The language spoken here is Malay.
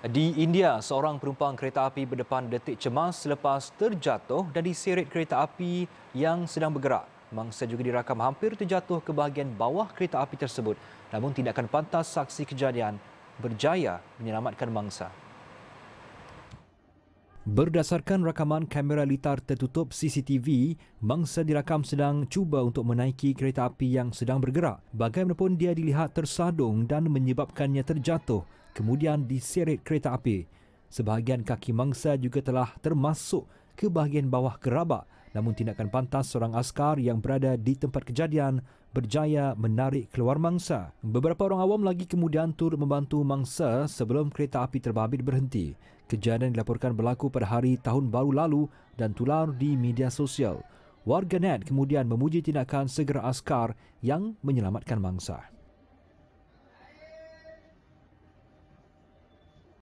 Di India, seorang penumpang kereta api berdepan detik cemas selepas terjatuh dan diseret kereta api yang sedang bergerak. Mangsa juga dirakam hampir terjatuh ke bahagian bawah kereta api tersebut. Namun tindakan pantas saksi kejadian berjaya menyelamatkan mangsa. Berdasarkan rakaman kamera litar tertutup CCTV, mangsa dirakam sedang cuba untuk menaiki kereta api yang sedang bergerak. Bagaimanapun dia dilihat tersadung dan menyebabkannya terjatuh, kemudian diseret kereta api. Sebahagian kaki mangsa juga telah termasuk ke bahagian bawah gerabak. Namun tindakan pantas seorang askar yang berada di tempat kejadian berjaya menarik keluar mangsa. Beberapa orang awam lagi kemudian tur membantu mangsa sebelum kereta api terbabit berhenti. Kejadian dilaporkan berlaku pada hari tahun baru lalu dan tular di media sosial. Warganet kemudian memuji tindakan segera askar yang menyelamatkan mangsa.